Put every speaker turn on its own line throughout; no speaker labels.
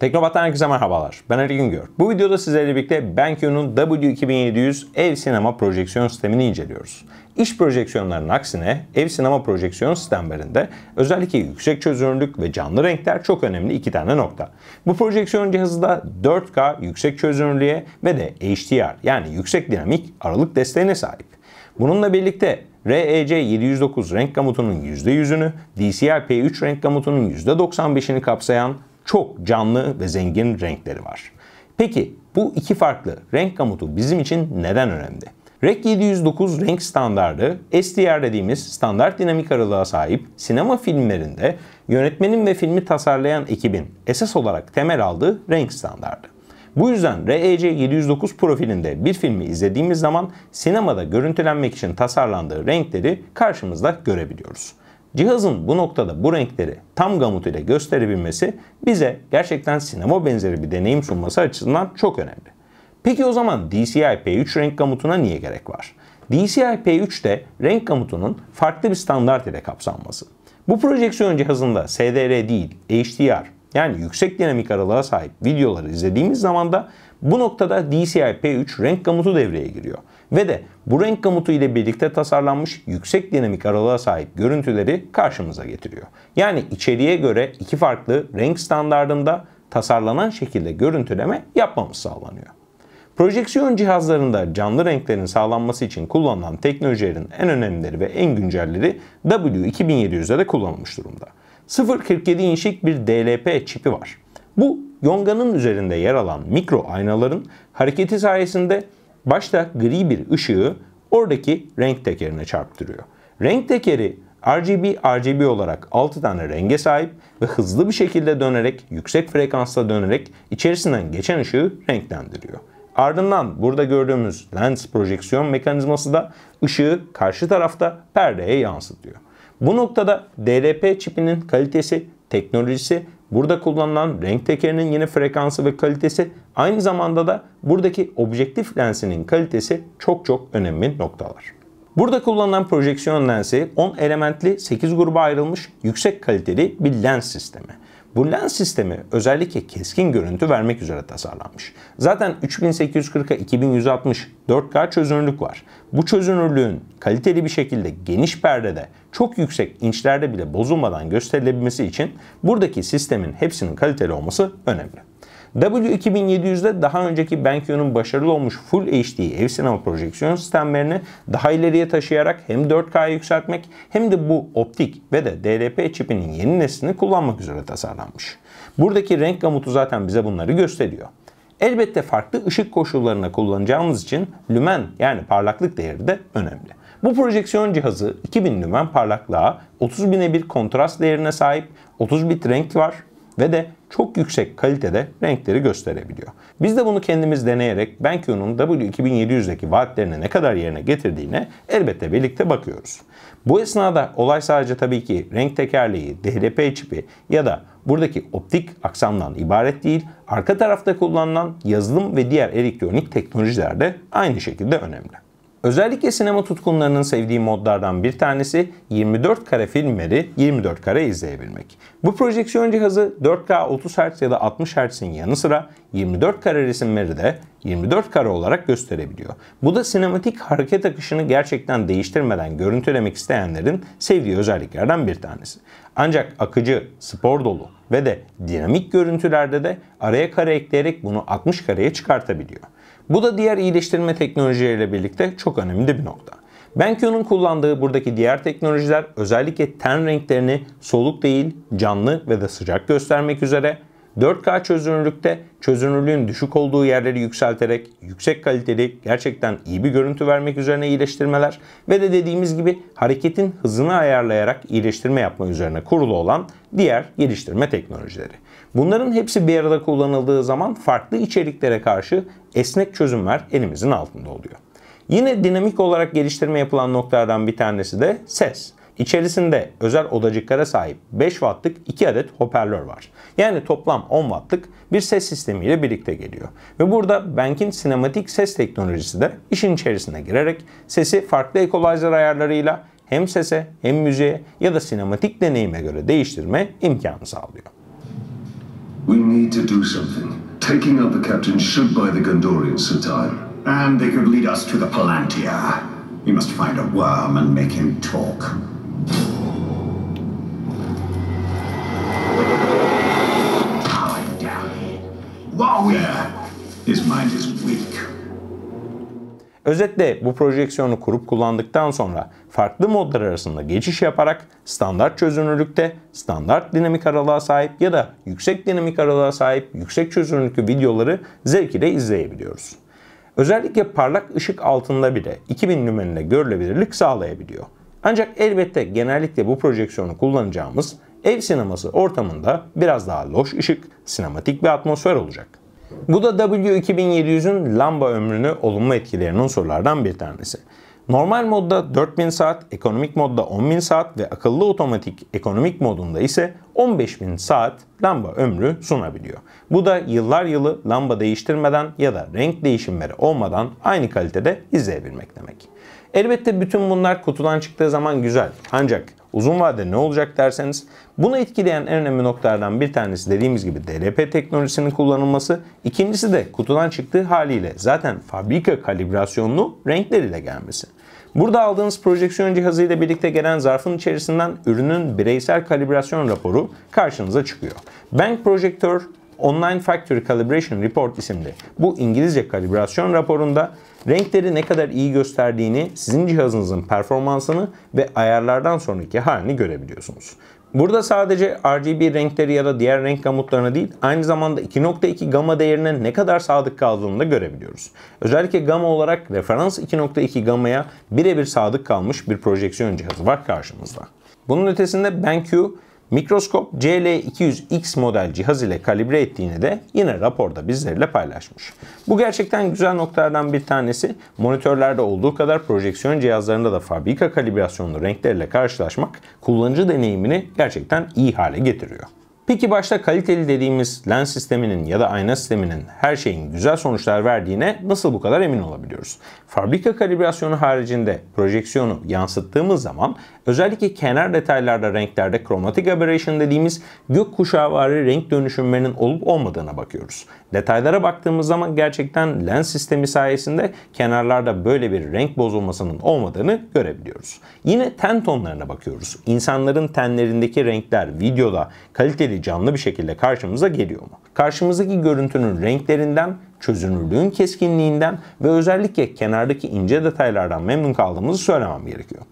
Teknobat'tan herkese merhabalar. Ben Ali Güngör. Bu videoda sizlerle birlikte BenQ'nun W2700 ev sinema projeksiyon sistemini inceliyoruz. İş projeksiyonlarının aksine ev sinema projeksiyon sistemlerinde özellikle yüksek çözünürlük ve canlı renkler çok önemli iki tane nokta. Bu projeksiyon cihazı da 4K yüksek çözünürlüğe ve de HDR yani yüksek dinamik aralık desteğine sahip. Bununla birlikte REC 709 renk gamutunun %100'ünü, DCI-P3 renk gamutunun %95'ini kapsayan çok canlı ve zengin renkleri var. Peki bu iki farklı renk gamutu bizim için neden önemli? REC 709 renk standardı SDR dediğimiz standart dinamik aralığa sahip sinema filmlerinde yönetmenin ve filmi tasarlayan ekibin esas olarak temel aldığı renk standardı. Bu yüzden REC 709 profilinde bir filmi izlediğimiz zaman sinemada görüntülenmek için tasarlandığı renkleri karşımızda görebiliyoruz. Cihazın bu noktada bu renkleri tam gamut ile gösterebilmesi bize gerçekten sinema benzeri bir deneyim sunması açısından çok önemli. Peki o zaman DCI-P3 renk gamutuna niye gerek var? dci p 3 de renk gamutunun farklı bir standart ile kapsanması. Bu projeksiyon cihazında SDR değil HDR yani yüksek dinamik aralığa sahip videoları izlediğimiz zaman da bu noktada DCI-P3 renk gamutu devreye giriyor ve de bu renk gamutu ile birlikte tasarlanmış yüksek dinamik aralığa sahip görüntüleri karşımıza getiriyor. Yani içeriğe göre iki farklı renk standartında tasarlanan şekilde görüntüleme yapmamız sağlanıyor. Projeksiyon cihazlarında canlı renklerin sağlanması için kullanılan teknolojilerin en önemlileri ve en güncelleri W2700'de de kullanılmış durumda. 0.47 inçlik bir DLP çipi var. Bu yonganın üzerinde yer alan mikro aynaların hareketi sayesinde başta gri bir ışığı oradaki renk tekerine çarptırıyor. Renk tekeri RGB RGB olarak 6 tane renge sahip ve hızlı bir şekilde dönerek, yüksek frekansla dönerek içerisinden geçen ışığı renklendiriyor. Ardından burada gördüğümüz lens projeksiyon mekanizması da ışığı karşı tarafta perdeye yansıtıyor. Bu noktada DLP çipinin kalitesi, teknolojisi Burada kullanılan renk tekerinin yine frekansı ve kalitesi aynı zamanda da buradaki objektif lensinin kalitesi çok çok önemli noktalar. Burada kullanılan projeksiyon lensi 10 elementli 8 gruba ayrılmış yüksek kaliteli bir lens sistemi. Bu lens sistemi özellikle keskin görüntü vermek üzere tasarlanmış. Zaten 3840'a 2160 4K çözünürlük var. Bu çözünürlüğün kaliteli bir şekilde geniş perdede çok yüksek inçlerde bile bozulmadan gösterilebilmesi için buradaki sistemin hepsinin kaliteli olması önemli. W2700'de daha önceki BenQ'nun başarılı olmuş Full HD ev sinema projeksiyon sistemlerini daha ileriye taşıyarak hem 4K yükseltmek hem de bu optik ve de DLP çipinin yeni neslini kullanmak üzere tasarlanmış. Buradaki renk gamutu zaten bize bunları gösteriyor. Elbette farklı ışık koşullarına kullanacağımız için lümen yani parlaklık değeri de önemli. Bu projeksiyon cihazı 2000 lümen parlaklığa 30.000'e bir kontrast değerine sahip 30 bit renk var ve de çok yüksek kalitede renkleri gösterebiliyor. Biz de bunu kendimiz deneyerek BenQ'nun W2700'deki vaatlerini ne kadar yerine getirdiğine elbette birlikte bakıyoruz. Bu esnada olay sadece tabii ki renk tekerleği, DLP çipi ya da buradaki optik aksamdan ibaret değil, arka tarafta kullanılan yazılım ve diğer elektronik teknolojiler de aynı şekilde önemli. Özellikle sinema tutkunlarının sevdiği modlardan bir tanesi 24 kare filmleri 24 kare izleyebilmek. Bu projeksiyon cihazı 4K 30 Hz ya da 60 Hz'in yanı sıra 24 kare resimleri de 24 kare olarak gösterebiliyor. Bu da sinematik hareket akışını gerçekten değiştirmeden görüntülemek isteyenlerin sevdiği özelliklerden bir tanesi. Ancak akıcı, spor dolu ve de dinamik görüntülerde de araya kare ekleyerek bunu 60 kareye çıkartabiliyor. Bu da diğer iyileştirme teknolojileriyle birlikte çok önemli bir nokta. BenQ'nun kullandığı buradaki diğer teknolojiler özellikle ten renklerini soluk değil canlı ve de sıcak göstermek üzere 4K çözünürlükte çözünürlüğün düşük olduğu yerleri yükselterek yüksek kaliteli gerçekten iyi bir görüntü vermek üzerine iyileştirmeler ve de dediğimiz gibi hareketin hızını ayarlayarak iyileştirme yapma üzerine kurulu olan diğer geliştirme teknolojileri. Bunların hepsi bir arada kullanıldığı zaman farklı içeriklere karşı esnek çözümler elimizin altında oluyor. Yine dinamik olarak geliştirme yapılan noktalardan bir tanesi de ses. İçerisinde özel odacıklara sahip 5 wattlık 2 adet hoparlör var. Yani toplam 10 wattlık bir ses sistemiyle birlikte geliyor. Ve burada Benk'in sinematik ses teknolojisi de işin içerisine girerek sesi farklı equalizer ayarlarıyla hem sese hem müziğe ya da sinematik deneyime göre değiştirme imkanı sağlıyor. We need to do something. Taking out the captain should buy the Gondorians some time. And they could lead us to the Palantir. We must find a worm and make him talk. Özetle bu projeksiyonu kurup kullandıktan sonra farklı modlar arasında geçiş yaparak standart çözünürlükte, standart dinamik aralığa sahip ya da yüksek dinamik aralığa sahip yüksek çözünürlüklü videoları zevk izleyebiliyoruz. Özellikle parlak ışık altında bile 2000 lümenine görülebilirlik sağlayabiliyor. Ancak elbette genellikle bu projeksiyonu kullanacağımız ev sineması ortamında biraz daha loş ışık, sinematik bir atmosfer olacak. Bu da W2700'ün lamba ömrünü olumlu etkileyen unsurlardan bir tanesi. Normal modda 4000 saat, ekonomik modda 10000 saat ve akıllı otomatik ekonomik modunda ise 15000 saat lamba ömrü sunabiliyor. Bu da yıllar yılı lamba değiştirmeden ya da renk değişimleri olmadan aynı kalitede izleyebilmek demek. Elbette bütün bunlar kutudan çıktığı zaman güzel. Ancak Uzun vadede ne olacak derseniz bunu etkileyen en önemli noktalardan bir tanesi dediğimiz gibi DLP teknolojisinin kullanılması. İkincisi de kutudan çıktığı haliyle zaten fabrika kalibrasyonlu renkleriyle gelmesi. Burada aldığınız projeksiyon cihazıyla birlikte gelen zarfın içerisinden ürünün bireysel kalibrasyon raporu karşınıza çıkıyor. Bank Projector Online Factory Calibration Report isimli bu İngilizce kalibrasyon raporunda Renkleri ne kadar iyi gösterdiğini, sizin cihazınızın performansını ve ayarlardan sonraki halini görebiliyorsunuz. Burada sadece RGB renkleri ya da diğer renk gamutlarına değil, aynı zamanda 2.2 gamma değerine ne kadar sadık kaldığını da görebiliyoruz. Özellikle gamma olarak referans 2.2 gamma'ya birebir sadık kalmış bir projeksiyon cihazı var karşımızda. Bunun ötesinde BenQ mikroskop CL200X model cihaz ile kalibre ettiğini de yine raporda bizlerle paylaşmış. Bu gerçekten güzel noktalardan bir tanesi monitörlerde olduğu kadar projeksiyon cihazlarında da fabrika kalibrasyonlu renklerle karşılaşmak kullanıcı deneyimini gerçekten iyi hale getiriyor. Peki başta kaliteli dediğimiz lens sisteminin ya da ayna sisteminin her şeyin güzel sonuçlar verdiğine nasıl bu kadar emin olabiliyoruz? Fabrika kalibrasyonu haricinde projeksiyonu yansıttığımız zaman özellikle kenar detaylarda renklerde chromatic aberration dediğimiz gökkuşağı varı renk dönüşümlerinin olup olmadığına bakıyoruz. Detaylara baktığımız zaman gerçekten lens sistemi sayesinde kenarlarda böyle bir renk bozulmasının olmadığını görebiliyoruz. Yine ten tonlarına bakıyoruz. İnsanların tenlerindeki renkler videoda kaliteli canlı bir şekilde karşımıza geliyor mu? Karşımızdaki görüntünün renklerinden, çözünürlüğün keskinliğinden ve özellikle kenardaki ince detaylardan memnun kaldığımızı söylemem gerekiyor.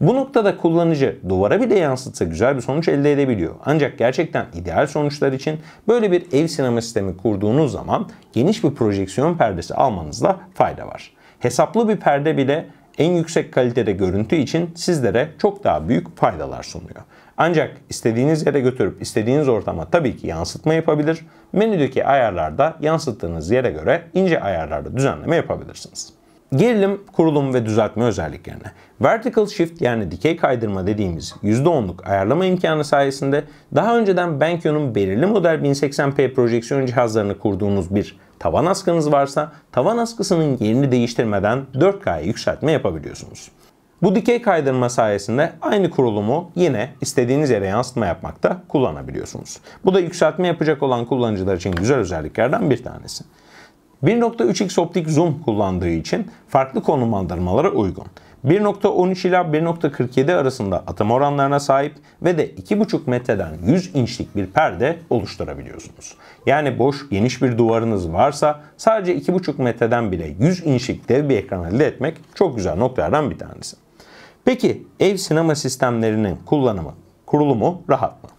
Bu noktada kullanıcı duvara bile yansıtsa güzel bir sonuç elde edebiliyor. Ancak gerçekten ideal sonuçlar için böyle bir ev sinema sistemi kurduğunuz zaman geniş bir projeksiyon perdesi almanızda fayda var. Hesaplı bir perde bile en yüksek kalitede görüntü için sizlere çok daha büyük faydalar sunuyor. Ancak istediğiniz yere götürüp istediğiniz ortama tabii ki yansıtma yapabilir. Menüdeki ayarlarda yansıttığınız yere göre ince ayarlarda düzenleme yapabilirsiniz. Gelelim kurulum ve düzeltme özelliklerine. Vertical Shift yani dikey kaydırma dediğimiz %10'luk ayarlama imkanı sayesinde daha önceden Benkyu'nun belirli model 1080p projeksiyon cihazlarını kurduğunuz bir tavan askınız varsa tavan askısının yerini değiştirmeden 4K'ya yükseltme yapabiliyorsunuz. Bu dikey kaydırma sayesinde aynı kurulumu yine istediğiniz yere yansıtma yapmakta kullanabiliyorsunuz. Bu da yükseltme yapacak olan kullanıcılar için güzel özelliklerden bir tanesi. 1.3x optik zoom kullandığı için farklı konumlandırmalara uygun. 1.13 ila 1.47 arasında atom oranlarına sahip ve de 2.5 metreden 100 inçlik bir perde oluşturabiliyorsunuz. Yani boş geniş bir duvarınız varsa sadece 2.5 metreden bile 100 inçlik dev bir ekran elde etmek çok güzel noktalardan bir tanesi. Peki ev sinema sistemlerinin kullanımı, kurulumu rahat mı?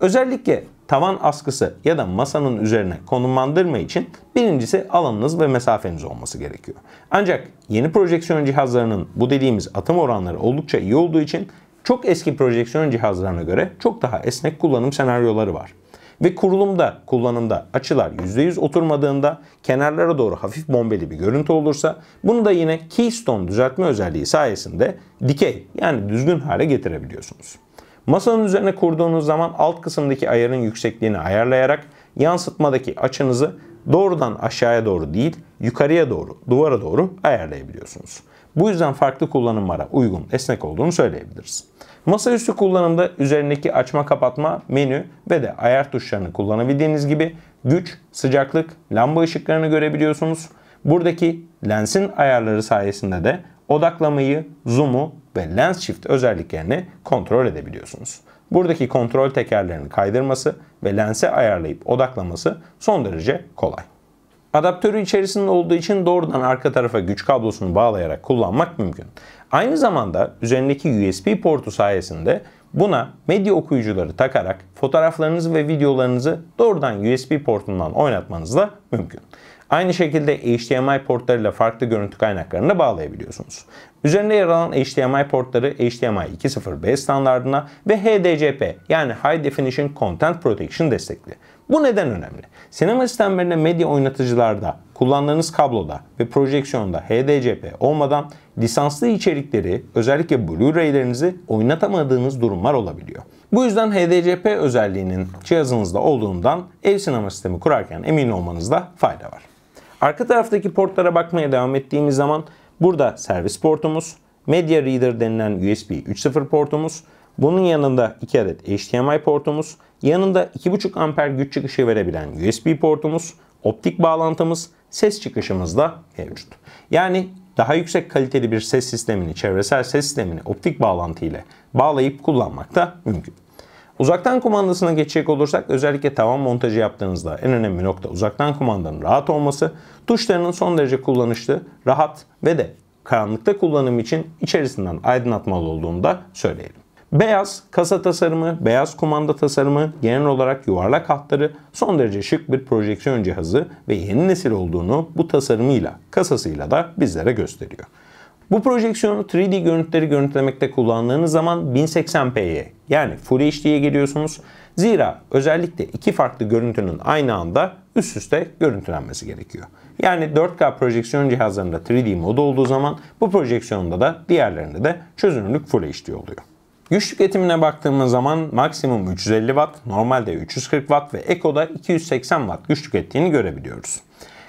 Özellikle tavan askısı ya da masanın üzerine konumlandırma için birincisi alanınız ve mesafeniz olması gerekiyor. Ancak yeni projeksiyon cihazlarının bu dediğimiz atım oranları oldukça iyi olduğu için çok eski projeksiyon cihazlarına göre çok daha esnek kullanım senaryoları var ve kurulumda kullanımda açılar %100 oturmadığında kenarlara doğru hafif bombeli bir görüntü olursa bunu da yine keystone düzeltme özelliği sayesinde dikey yani düzgün hale getirebiliyorsunuz. Masanın üzerine kurduğunuz zaman alt kısımdaki ayarın yüksekliğini ayarlayarak yansıtmadaki açınızı doğrudan aşağıya doğru değil yukarıya doğru duvara doğru ayarlayabiliyorsunuz. Bu yüzden farklı kullanımlara uygun esnek olduğunu söyleyebiliriz. Masaüstü kullanımda üzerindeki açma kapatma, menü ve de ayar tuşlarını kullanabildiğiniz gibi güç, sıcaklık, lamba ışıklarını görebiliyorsunuz. Buradaki lensin ayarları sayesinde de odaklamayı, zoom'u ve lens shift özelliklerini kontrol edebiliyorsunuz. Buradaki kontrol tekerlerini kaydırması ve lense ayarlayıp odaklaması son derece kolay. Adaptörü içerisinde olduğu için doğrudan arka tarafa güç kablosunu bağlayarak kullanmak mümkün. Aynı zamanda üzerindeki USB portu sayesinde buna medya okuyucuları takarak fotoğraflarınızı ve videolarınızı doğrudan USB portundan oynatmanız da mümkün. Aynı şekilde HDMI portları ile farklı görüntü kaynaklarını da bağlayabiliyorsunuz. Üzerinde yer alan HDMI portları HDMI 2.0b standartına ve HDCP yani High Definition Content Protection destekli. Bu neden önemli? Sinema sistemlerinde medya oynatıcılarda, kullandığınız kabloda ve projeksiyonda HDCP olmadan lisanslı içerikleri özellikle Blu-ray'lerinizi oynatamadığınız durumlar olabiliyor. Bu yüzden HDCP özelliğinin cihazınızda olduğundan ev sinema sistemi kurarken emin olmanızda fayda var. Arka taraftaki portlara bakmaya devam ettiğimiz zaman burada servis portumuz, Media Reader denilen USB 3.0 portumuz, bunun yanında 2 adet HDMI portumuz, yanında 2.5 amper güç çıkışı verebilen USB portumuz, optik bağlantımız, ses çıkışımız da mevcut. Yani daha yüksek kaliteli bir ses sistemini, çevresel ses sistemini optik bağlantı ile bağlayıp kullanmak da mümkün. Uzaktan kumandasına geçecek olursak özellikle tavan montajı yaptığınızda en önemli nokta uzaktan kumandanın rahat olması, tuşlarının son derece kullanışlı, rahat ve de karanlıkta kullanım için içerisinden aydınlatmalı olduğunu da söyleyelim. Beyaz kasa tasarımı, beyaz kumanda tasarımı, genel olarak yuvarlak hatları son derece şık bir projeksiyon cihazı ve yeni nesil olduğunu bu tasarımıyla, kasasıyla da bizlere gösteriyor. Bu projeksiyonu 3D görüntüleri görüntülemekte kullandığınız zaman 1080p'ye yani Full HD'ye geliyorsunuz. Zira özellikle iki farklı görüntünün aynı anda üst üste görüntülenmesi gerekiyor. Yani 4K projeksiyon cihazlarında 3D modu olduğu zaman bu projeksiyonda da diğerlerinde de çözünürlük Full HD oluyor. Güç tüketimine baktığımız zaman maksimum 350 Watt, normalde 340 Watt ve Eco'da 280 Watt güç tükettiğini görebiliyoruz.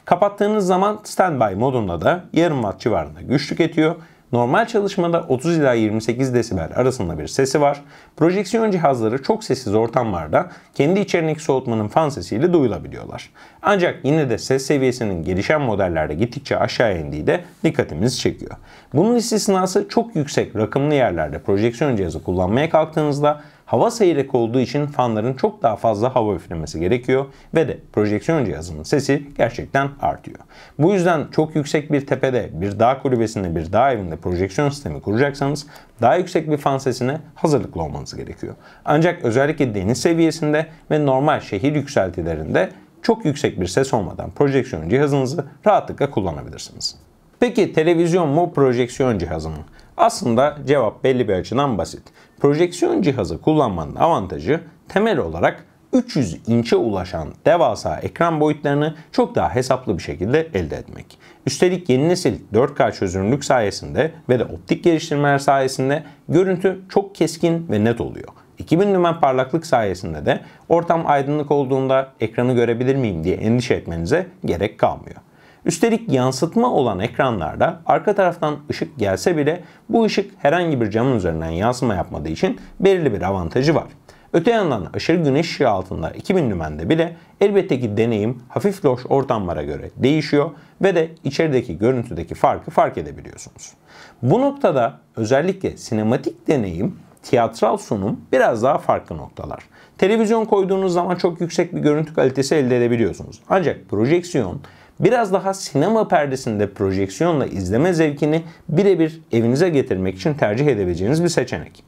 Kapattığınız zaman standby modunda da yarım watt civarında güç tüketiyor. Normal çalışmada 30 ila 28 desibel arasında bir sesi var. Projeksiyon cihazları çok sessiz ortamlarda kendi içerindeki soğutmanın fan sesiyle duyulabiliyorlar. Ancak yine de ses seviyesinin gelişen modellerde gittikçe aşağı indiği de dikkatimizi çekiyor. Bunun istisnası çok yüksek rakımlı yerlerde projeksiyon cihazı kullanmaya kalktığınızda hava seyrek olduğu için fanların çok daha fazla hava üflemesi gerekiyor ve de projeksiyon cihazının sesi gerçekten artıyor. Bu yüzden çok yüksek bir tepede, bir dağ kulübesinde, bir dağ evinde projeksiyon sistemi kuracaksanız daha yüksek bir fan sesine hazırlıklı olmanız gerekiyor. Ancak özellikle deniz seviyesinde ve normal şehir yükseltilerinde çok yüksek bir ses olmadan projeksiyon cihazınızı rahatlıkla kullanabilirsiniz. Peki televizyon mu projeksiyon cihazı mı? Aslında cevap belli bir açıdan basit. Projeksiyon cihazı kullanmanın avantajı temel olarak 300 inçe ulaşan devasa ekran boyutlarını çok daha hesaplı bir şekilde elde etmek. Üstelik yeni nesil 4K çözünürlük sayesinde ve de optik geliştirmeler sayesinde görüntü çok keskin ve net oluyor. 2000 lümen parlaklık sayesinde de ortam aydınlık olduğunda ekranı görebilir miyim diye endişe etmenize gerek kalmıyor. Üstelik yansıtma olan ekranlarda arka taraftan ışık gelse bile bu ışık herhangi bir camın üzerinden yansıma yapmadığı için belirli bir avantajı var. Öte yandan aşırı güneş ışığı altında 2000 lümende bile elbette ki deneyim hafif loş ortamlara göre değişiyor ve de içerideki görüntüdeki farkı fark edebiliyorsunuz. Bu noktada özellikle sinematik deneyim tiyatral sunum biraz daha farklı noktalar. Televizyon koyduğunuz zaman çok yüksek bir görüntü kalitesi elde edebiliyorsunuz. Ancak projeksiyon biraz daha sinema perdesinde projeksiyonla izleme zevkini birebir evinize getirmek için tercih edebileceğiniz bir seçenek.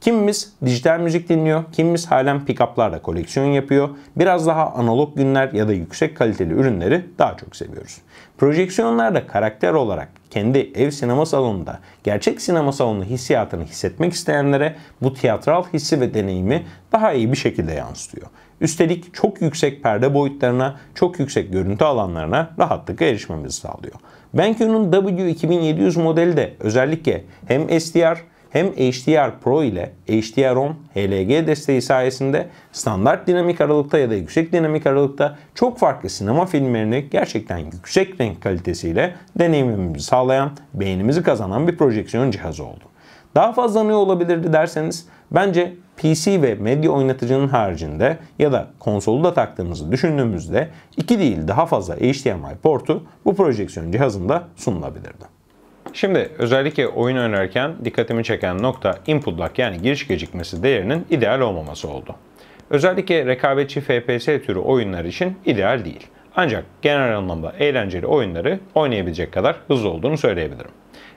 Kimimiz dijital müzik dinliyor, kimimiz halen pick-up'larla koleksiyon yapıyor. Biraz daha analog günler ya da yüksek kaliteli ürünleri daha çok seviyoruz. Projeksiyonlarda karakter olarak kendi ev sinema salonunda gerçek sinema salonu hissiyatını hissetmek isteyenlere bu tiyatral hissi ve deneyimi daha iyi bir şekilde yansıtıyor. Üstelik çok yüksek perde boyutlarına, çok yüksek görüntü alanlarına rahatlıkla erişmemizi sağlıyor. BenQ'nun W2700 modeli de özellikle hem SDR hem HDR Pro ile HDR10 HLG desteği sayesinde standart dinamik aralıkta ya da yüksek dinamik aralıkta çok farklı sinema filmlerini gerçekten yüksek renk kalitesiyle deneyimimizi sağlayan, beğenimizi kazanan bir projeksiyon cihazı oldu. Daha fazla ne olabilirdi derseniz bence PC ve medya oynatıcının haricinde ya da konsolu da taktığımızı düşündüğümüzde iki değil daha fazla HDMI portu bu projeksiyon cihazında sunulabilirdi. Şimdi özellikle oyun oynarken dikkatimi çeken nokta input lag yani giriş gecikmesi değerinin ideal olmaması oldu. Özellikle rekabetçi FPS türü oyunlar için ideal değil. Ancak genel anlamda eğlenceli oyunları oynayabilecek kadar hızlı olduğunu söyleyebilirim.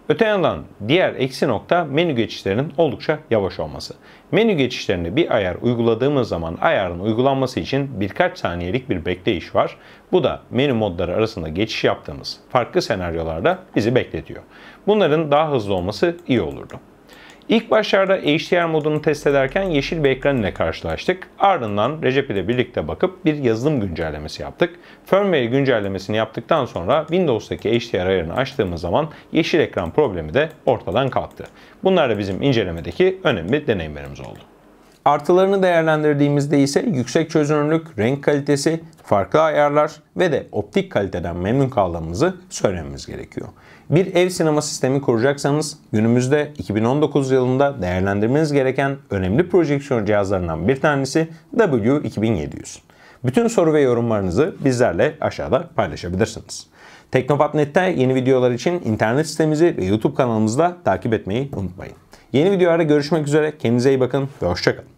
Öte yandan diğer eksi nokta menü geçişlerinin oldukça yavaş olması. Menü geçişlerinde bir ayar uyguladığımız zaman ayarın uygulanması için birkaç saniyelik bir bekleyiş var. Bu da menü modları arasında geçiş yaptığımız farklı senaryolarda bizi bekletiyor. Bunların daha hızlı olması iyi olurdu. İlk başlarda HDR modunu test ederken yeşil bir ekran ile karşılaştık. Ardından Recep ile birlikte bakıp bir yazılım güncellemesi yaptık. Firmware güncellemesini yaptıktan sonra Windows'taki HDR ayarını açtığımız zaman yeşil ekran problemi de ortadan kalktı. Bunlar da bizim incelemedeki önemli deneyimlerimiz oldu. Artılarını değerlendirdiğimizde ise yüksek çözünürlük, renk kalitesi, farklı ayarlar ve de optik kaliteden memnun kaldığımızı söylememiz gerekiyor. Bir ev sinema sistemi kuracaksanız günümüzde 2019 yılında değerlendirmeniz gereken önemli projeksiyon cihazlarından bir tanesi W2700. Bütün soru ve yorumlarınızı bizlerle aşağıda paylaşabilirsiniz. Teknopat.net'te yeni videolar için internet sitemizi ve YouTube kanalımızda takip etmeyi unutmayın. Yeni videolarda görüşmek üzere. Kendinize iyi bakın ve hoşçakalın.